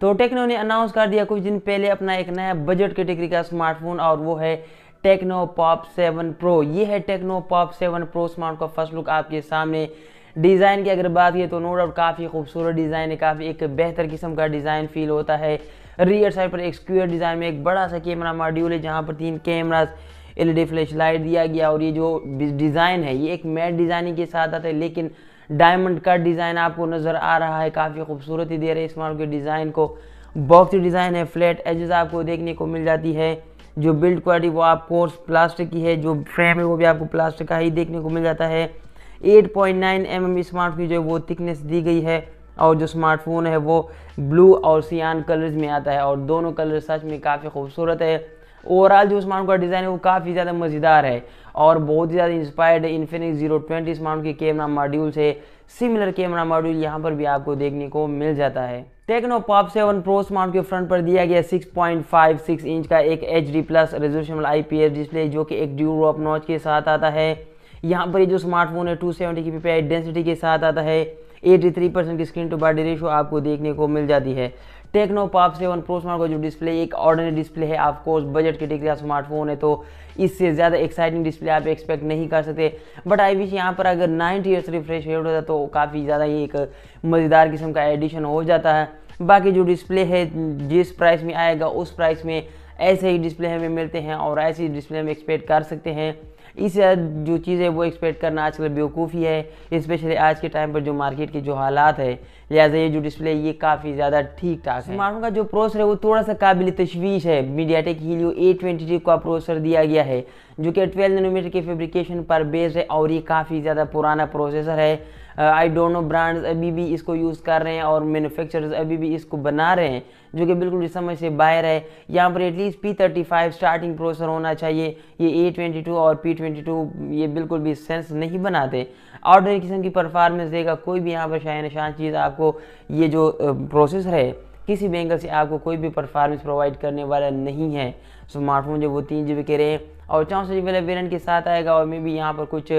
तो टेक्नो ने अनाउंस कर दिया कुछ दिन पहले अपना एक नया बजट कैटेगरी का स्मार्टफोन और वो है टेक्नो पॉप सेवन प्रो ये है Tecno Pop seven Pro Smart का फर्स्ट लुक आपके सामने डिज़ाइन की अगर बात की तो नो डाउट काफ़ी खूबसूरत डिज़ाइन है काफ़ी एक बेहतर किस्म का डिज़ाइन फील होता है रियर साइड पर एक स्क्वेयर डिज़ाइन में एक बड़ा सा कैमरा मॉड्यूल है जहाँ पर तीन कैमराज एलईडी फ्लैश लाइट दिया गया और ये जो डिज़ाइन है ये एक मैट डिज़ाइनिंग के साथ आता है लेकिन डायमंड का डिज़ाइन आपको नज़र आ रहा है काफ़ी खूबसूरती दे रही है इस के डिज़ाइन को बॉक्स डिज़ाइन है फ्लैट एजेस आपको देखने को मिल जाती है जो बिल्ड क्वालिटी वो आपको प्लास्टिक की है जो फ्रेम है वो भी आपको प्लास्टिक का ही देखने को मिल जाता है 8.9 पॉइंट mm स्मार्ट की जो वो थिकनेस दी गई है और जो स्मार्टफोन है वो ब्लू और सियान कलर्स में आता है और दोनों कलर सच में काफ़ी खूबसूरत है ओवरऑल जो इस का डिज़ाइन है वो काफ़ी ज़्यादा मज़ेदार है और बहुत ही ज़्यादा इंस्पायर्ड है इन्फिनिक्स जीरो ट्वेंटी स्मार्ट के कैमरा मॉड्यूल से सिमिलर कैमरा मॉड्यूल यहाँ पर भी आपको देखने को मिल जाता है Tecno Pop seven Pro Smart के फ्रंट पर दिया गया 6.56 इंच का एक एच डी प्लस रेजोल्यूशन वाला आई डिस्प्ले जो कि एक रॉप नॉच के साथ आता है यहाँ पर ये जो स्मार्टफोन है सेवेंटी की डेंसिटी के साथ आता है 83 परसेंट की स्क्रीन टू बॉडी रेशो आपको देखने को मिल जाती है Tecno Pop seven Pro Smart का जो डिस्प्ले एक ऑर्डनरी डिस्प्ले है आपको बजट कैटेगरी का स्मार्टफोन है तो इससे ज़्यादा एक्साइटिंग डिस्प्ले आप एक्सपेक्ट नहीं कर सकते बट आई विश यहाँ पर अगर नाइन्टी ईयर्स रिफ्रेश रेट होता तो काफ़ी ज़्यादा ही एक मज़ेदार किस्म का एडिशन हो जाता है बाकी जो डिस्प्ले है जिस प्राइस में आएगा उस प्राइस में ऐसे ही डिस्प्ले हमें मिलते हैं और ऐसे ही डिस्प्ले हम एक्सपेक्ट कर सकते हैं इस जो चीज़ है वो एक्सपेक्ट करना आजकल बेवकूफ़ी है इस्पेशली आज के टाइम पर जो मार्केट के जो हालात है लिहाजा ये जो डिस्प्ले ये काफ़ी ज़्यादा ठीक ठाक है स्मार्टफोन का जो प्रोसर है वो थोड़ा सा काबिल तशवीश है मीडिया टेक ए ट्वेंटी का प्रोसर दिया गया है जो कि ट्वेल्व नैनोमीटर के फेब्रिकेशन पर बेस है और ये काफ़ी ज़्यादा पुराना प्रोसेसर है आई डोंट नो ब्रांड्स अभी भी इसको यूज़ कर रहे हैं और मैन्युफैक्चरर्स अभी भी इसको बना रहे हैं जो कि बिल्कुल इस समझ से बाहर है यहाँ पर at least P thirty five starting processor होना चाहिए ये ए ट्वेंटी टू और पी 2022 ये बिल्कुल भी सेंस नहीं बनाते ऑर्डनरी किस्म की परफॉर्मेंस देगा कोई भी यहाँ पर शाह निशान चीज़ आपको ये जो प्रोसेसर है किसी भी एंगल से आपको कोई भी परफॉर्मेंस प्रोवाइड करने वाला नहीं है स्मार्टफोन जो वो तीन जी के रेम और चौंसठ जी वाला वेरेंट के साथ आएगा और मे भी यहाँ पर कुछ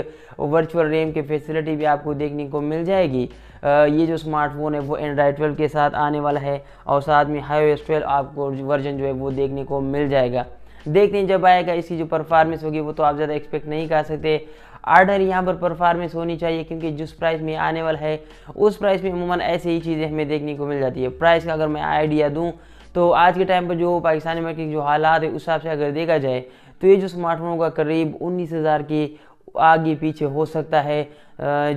वर्चुअल रेम की फैसिलिटी भी आपको देखने को मिल जाएगी आ, ये जो स्मार्टफोन है वो एंड्राइड ट्वेल्व के साथ आने वाला है और साथ में हाई ट्वेल्व आपको वर्जन जो है वो देखने को मिल जाएगा देखते हैं जब आएगा इसकी जो परफॉर्मेंस होगी वो तो आप ज़्यादा एक्सपेक्ट नहीं कर सकते आर्डर यहाँ पर परफॉर्मेंस होनी चाहिए क्योंकि जिस प्राइस में आने वाला है उस प्राइस में अमूमन ऐसे ही चीज़ें हमें देखने को मिल जाती है प्राइस का अगर मैं आइडिया दूँ तो आज के टाइम पर जो पाकिस्तानी मार्केट जो हालात है उस हिसाब से अगर देखा जाए तो ये जो स्मार्टफोन होगा करीब उन्नीस हज़ार की आगे पीछे हो सकता है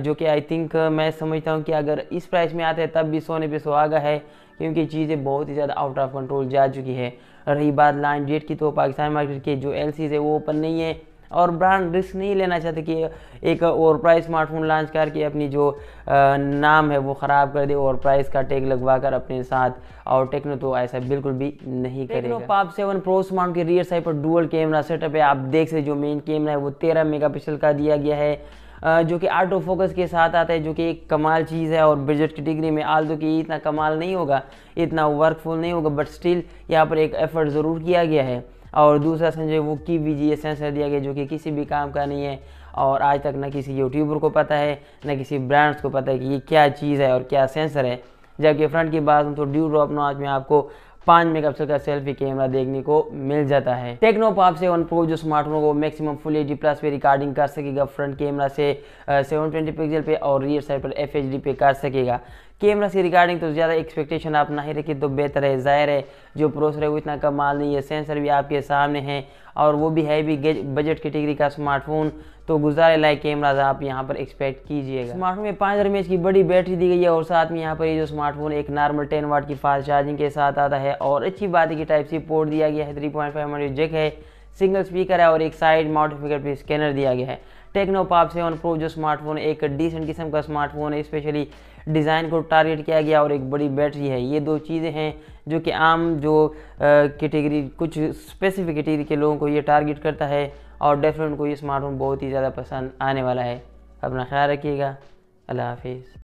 जो कि आई थिंक मैं समझता हूँ कि अगर इस प्राइस में आते हैं तब भी सोने पे गया है क्योंकि चीज़ें बहुत ही ज़्यादा आउट ऑफ कंट्रोल जा चुकी है रही बात लाइन डेट की तो पाकिस्तान मार्केट के जो एल है वो ओपन नहीं है और ब्रांड रिस्क नहीं लेना चाहते कि एक ओवर प्राइस स्मार्टफोन लॉन्च करके अपनी जो नाम है वो ख़राब कर दे ओवर प्राइस का टेक लगवा कर अपने साथ और टेक्नो तो ऐसा बिल्कुल भी नहीं करेगा पाप सेवन प्रो स्मार्ट के रियर साइड पर डुअल कैमरा सेटअप है आप देख सकते जो मेन कैमरा है वो तेरह मेगा का दिया गया है जो कि आटो फोकस के साथ आता है जो कि एक कमाल चीज़ है और बजट की डिग्री में आल दो तो कि इतना कमाल नहीं होगा इतना वर्कफुल नहीं होगा बट स्टिल यहाँ पर एक एफर्ट ज़रूर किया गया है और दूसरा संजय वो की वो की वीजीए सेंस दिया गया जो कि किसी भी काम का नहीं है और आज तक ना किसी यूट्यूबर को पता है ना किसी ब्रांड्स को पता है कि ये क्या चीज़ है और क्या सेंसर है जबकि फ्रंट की बात हूँ तो ड्यू ड्रॉप नॉच में आपको पाँच मेगापिक्सल का सेल्फी कैमरा देखने को मिल जाता है टेक्नो पॉप वन प्रो जो स्मार्टफोन को मैक्सिमम फुल एच प्लस पे रिकॉर्डिंग कर सकेगा फ्रंट कैमरा से सेवन ट्वेंटी पिक्सल पे और रियर साइड पर एफ पे कर सकेगा कैमरा से रिगार्डिंग तो ज़्यादा एक्सपेक्टेशन आप नहीं ही रखिए तो बेहतर है ज़ाहिर है जो प्रोसर है वो इतना कम माल नहीं है सेंसर भी आपके सामने है और वो भी भी बजट कैटेगरी का स्मार्टफोन तो गुजारे लाइक कैमराज आप यहाँ पर एक्सपेक्ट कीजिएगा स्मार्टफोन में पाँच हज़ार की बड़ी बैटरी दी गई है और साथ में यहाँ पर ये जो स्मार्टफोन एक नॉर्मल टेन वाट की फास्ट चार्जिंग के साथ आता है और अच्छी बात है कि टाइप सी पोर्ट दिया गया है थ्री पॉइंट फाइव जेक है सिंगल स्पीकर है और एक साइड माउंट पर स्कैनर दिया गया है टेक्नो पाप सेवन प्रो जो स्मार्टफोन एक डिसेंट किस्म का स्मार्टफोन है स्पेशली डिज़ाइन को टारगेट किया गया और एक बड़ी बैटरी है ये दो चीज़ें हैं जो कि आम जो कैटेगरी कुछ स्पेसिफिक कैटेगरी के लोगों को ये टारगेट करता है और डेफिनेट को ये स्मार्टफोन बहुत ही ज़्यादा पसंद आने वाला है अपना ख्याल रखिएगा अल्लाह हाफिज़